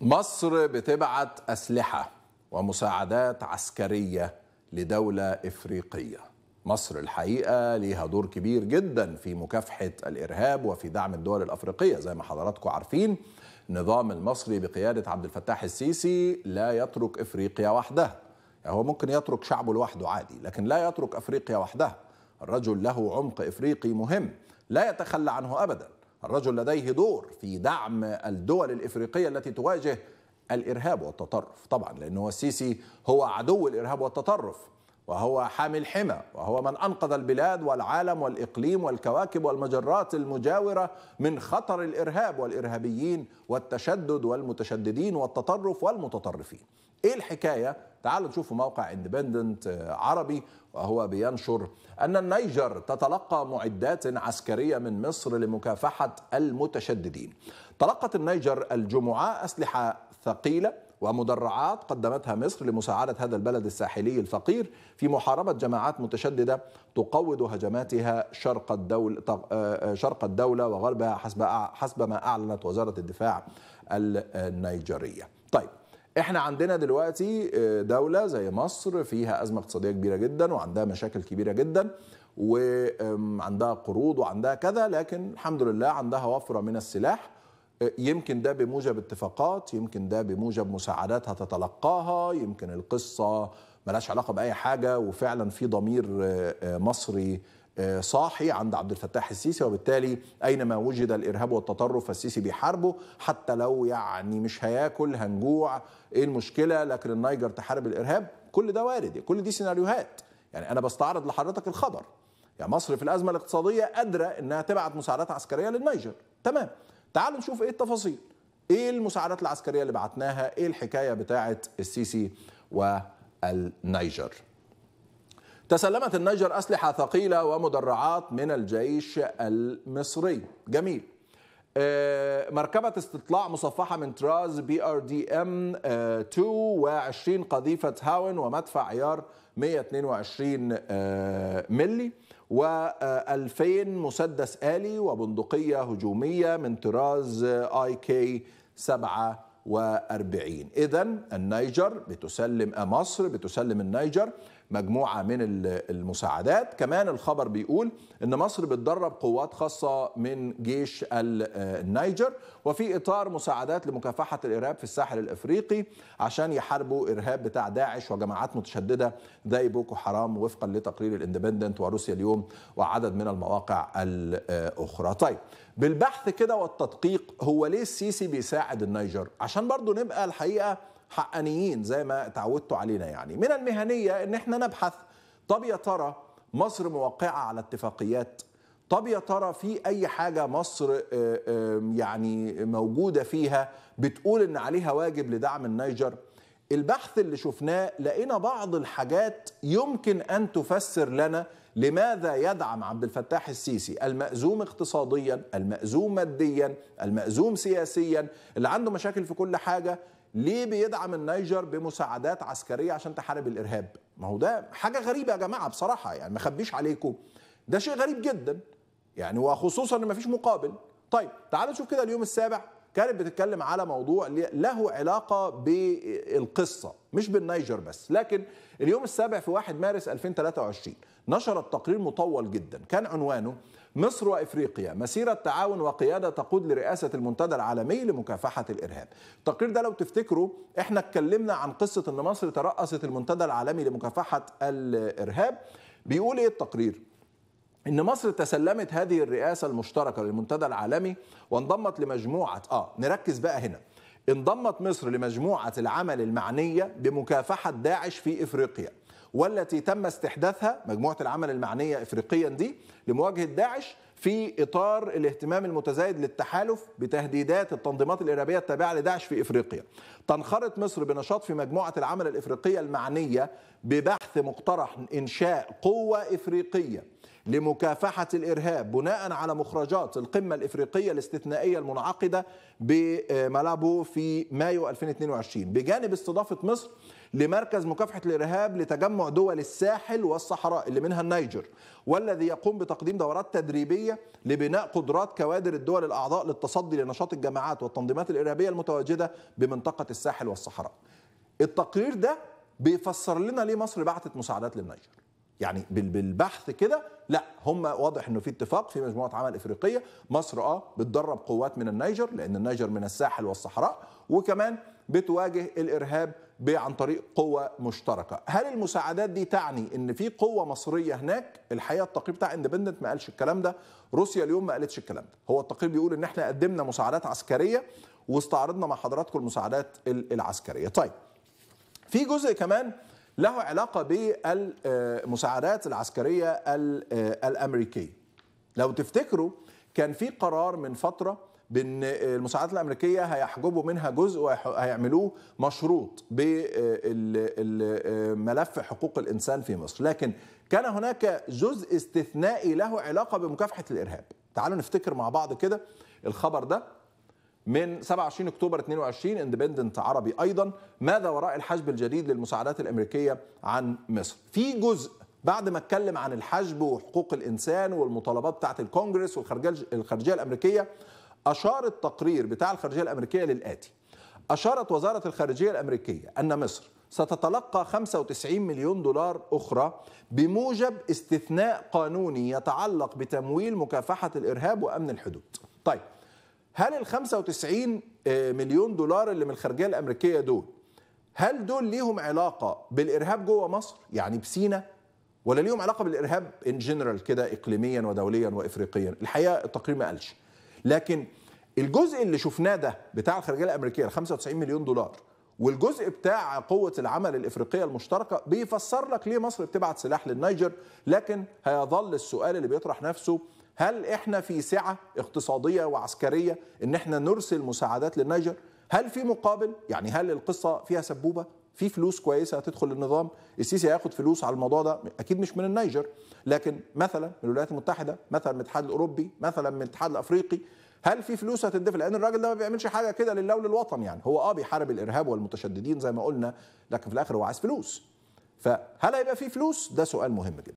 مصر بتبعت أسلحة ومساعدات عسكرية لدولة إفريقية مصر الحقيقة ليها دور كبير جدا في مكافحة الإرهاب وفي دعم الدول الأفريقية زي ما حضراتكم عارفين النظام المصري بقيادة عبد الفتاح السيسي لا يترك إفريقيا وحدها يعني هو ممكن يترك شعبه لوحده عادي لكن لا يترك أفريقيا وحدها الرجل له عمق إفريقي مهم لا يتخلى عنه أبدا الرجل لديه دور في دعم الدول الإفريقية التي تواجه الإرهاب والتطرف طبعا لأنه السيسي هو عدو الإرهاب والتطرف وهو حامل حمى وهو من أنقذ البلاد والعالم والإقليم والكواكب والمجرات المجاورة من خطر الإرهاب والإرهابيين والتشدد والمتشددين والتطرف والمتطرفين ايه الحكايه تعالوا نشوفوا موقع اندبندنت آه، عربي وهو بينشر ان النيجر تتلقى معدات عسكريه من مصر لمكافحه المتشددين. تلقت النيجر الجمعاء اسلحه ثقيله ومدرعات قدمتها مصر لمساعده هذا البلد الساحلي الفقير في محاربه جماعات متشدده تقوض هجماتها شرق الدول آه، آه، شرق الدوله وغربها حسب حسب ما اعلنت وزاره الدفاع النيجريه. طيب احنا عندنا دلوقتي آه، دولة زي مصر فيها أزمة اقتصادية كبيرة جدا وعندها مشاكل كبيرة جدا وعندها قروض وعندها كذا لكن الحمد لله عندها وفرة من السلاح آه، يمكن ده بموجب اتفاقات يمكن ده بموجب مساعدات هتتلقاها يمكن القصة ملاش علاقة بأي حاجة وفعلا في ضمير آه، مصري صاحي عند عبد الفتاح السيسي وبالتالي اينما وجد الارهاب والتطرف فالسيسي بيحاربه حتى لو يعني مش هياكل هنجوع ايه المشكله لكن النيجر تحارب الارهاب كل ده وارد كل دي سيناريوهات يعني انا بستعرض لحضرتك الخبر يعني مصر في الازمه الاقتصاديه قادره انها تبعت مساعدات عسكريه للنيجر تمام تعالوا نشوف ايه التفاصيل ايه المساعدات العسكريه اللي بعتناها ايه الحكايه بتاعه السيسي والنيجر تسلمت النيجر أسلحة ثقيلة ومدرعات من الجيش المصري جميل آه، مركبة استطلاع مصفحة من طراز بي ار دي ام 2 و20 قذيفة هاون ومدفع عيار 122 ملي و2000 مسدس آلي وبندقية هجومية من طراز اي كي 47 إذا النيجر بتسلم آه، مصر بتسلم النيجر مجموعه من المساعدات كمان الخبر بيقول ان مصر بتدرب قوات خاصه من جيش النيجر وفي اطار مساعدات لمكافحه الارهاب في الساحل الافريقي عشان يحاربوا ارهاب بتاع داعش وجماعات متشدده زي بوكو حرام وفقا لتقرير الاندبندنت وروسيا اليوم وعدد من المواقع الاخرى طيب بالبحث كده والتدقيق هو ليه السيسي بيساعد النيجر عشان برضو نبقى الحقيقه حقانيين زي ما اتعودتوا علينا يعني من المهنية ان احنا نبحث طب يا ترى مصر موقعة على اتفاقيات طب يا ترى في اي حاجه مصر آه، يعني موجوده فيها بتقول ان عليها واجب لدعم النيجر البحث اللي شفناه لقينا بعض الحاجات يمكن ان تفسر لنا لماذا يدعم عبد الفتاح السيسي المأزوم اقتصاديا المأزوم ماديا المأزوم سياسيا اللي عنده مشاكل في كل حاجه ليه بيدعم النيجر بمساعدات عسكريه عشان تحارب الارهاب ما هو ده حاجه غريبه يا جماعه بصراحه يعني ما اخبيش عليكم ده شيء غريب جدا يعني وخصوصا ان ما فيش مقابل طيب تعالوا نشوف كده اليوم السابع كانت بتتكلم على موضوع له علاقه بالقصه مش بالنيجر بس لكن اليوم السابع في 1 مارس 2023 نشرت تقرير مطول جدا كان عنوانه مصر وافريقيا مسيره تعاون وقياده تقود لرئاسه المنتدى العالمي لمكافحه الارهاب التقرير ده لو تفتكروا احنا اتكلمنا عن قصه ان مصر ترأست المنتدى العالمي لمكافحه الارهاب بيقول ايه التقرير ان مصر تسلمت هذه الرئاسه المشتركه للمنتدى العالمي وانضمت لمجموعه اه نركز بقى هنا انضمت مصر لمجموعه العمل المعنيه بمكافحه داعش في افريقيا والتي تم استحداثها مجموعة العمل المعنية إفريقيا دي لمواجهة داعش في اطار الاهتمام المتزايد للتحالف بتهديدات التنظيمات الارهابيه التابعه لداعش في افريقيا. تنخرط مصر بنشاط في مجموعه العمل الافريقيه المعنيه ببحث مقترح انشاء قوه افريقيه لمكافحه الارهاب بناء على مخرجات القمه الافريقيه الاستثنائيه المنعقده بملابو في مايو 2022 بجانب استضافه مصر لمركز مكافحه الارهاب لتجمع دول الساحل والصحراء اللي منها النيجر والذي يقوم بتقديم دورات تدريبيه الدولية لبناء قدرات كوادر الدول الأعضاء للتصدي لنشاط الجماعات والتنظيمات الإرهابية المتواجدة بمنطقة الساحل والصحراء التقرير ده بيفسر لنا ليه مصر بعتت مساعدات للنيجر يعني بالبحث كده لا هم واضح انه في اتفاق في مجموعه عمل افريقيه مصر اه بتدرب قوات من النيجر لان النيجر من الساحل والصحراء وكمان بتواجه الارهاب عن طريق قوة مشتركة هل المساعدات دي تعني ان في قوة مصرية هناك الحقيقة التقرير بتاع اندبندنت ما قالش الكلام ده روسيا اليوم ما قالتش الكلام ده هو التقرير بيقول ان احنا قدمنا مساعدات عسكرية واستعرضنا مع حضراتكم المساعدات العسكرية طيب في جزء كمان له علاقة بالمساعدات العسكرية آه، الأمريكية لو تفتكروا كان في قرار من فترة بان المساعدات الامريكيه هيحجبوا منها جزء وهيعملوه مشروط بملف حقوق الانسان في مصر لكن كان هناك جزء استثنائي له علاقه بمكافحه الارهاب تعالوا نفتكر مع بعض كده الخبر ده من 27 اكتوبر 22 اندبندنت عربي ايضا ماذا وراء الحجب الجديد للمساعدات الامريكيه عن مصر في جزء بعد ما اتكلم عن الحجب وحقوق الانسان والمطالبات بتاعه الكونجرس والخارجيه الخارجيه الامريكيه أشار التقرير بتاع الخارجية الأمريكية للآتي أشارت وزارة الخارجية الأمريكية أن مصر ستتلقى 95 مليون دولار أخرى بموجب استثناء قانوني يتعلق بتمويل مكافحة الإرهاب وأمن الحدود طيب هل ال 95 آه، مليون دولار اللي من الخارجية الأمريكية دول هل دول ليهم علاقة بالإرهاب جوه مصر يعني بسينا ولا ليهم علاقة بالإرهاب إن جنرال كده إقليميا ودوليا وإفريقيا الحقيقة التقرير ما قالش لكن الجزء اللي شفناه ده بتاع الخارجيه الامريكيه 95 مليون دولار والجزء بتاع قوة العمل الإفريقية المشتركة بيفسر لك ليه مصر بتبعت سلاح للنيجر لكن هيظل السؤال اللي بيطرح نفسه هل إحنا في سعة اقتصادية وعسكرية إن إحنا نرسل مساعدات للنيجر هل في مقابل يعني هل القصة فيها سبوبة في فلوس كويسه هتدخل للنظام السيسي هياخد فلوس على الموضوع ده اكيد مش من النيجر لكن مثلا من الولايات المتحده مثلا من الاتحاد الاوروبي مثلا من الاتحاد الافريقي هل في فلوس هتندفع لان الراجل ده ما بيعملش حاجه كده لله وللوطن يعني هو اه بيحارب الارهاب والمتشددين زي ما قلنا لكن في الاخر هو عايز فلوس فهل هيبقى في فلوس ده سؤال مهم جدا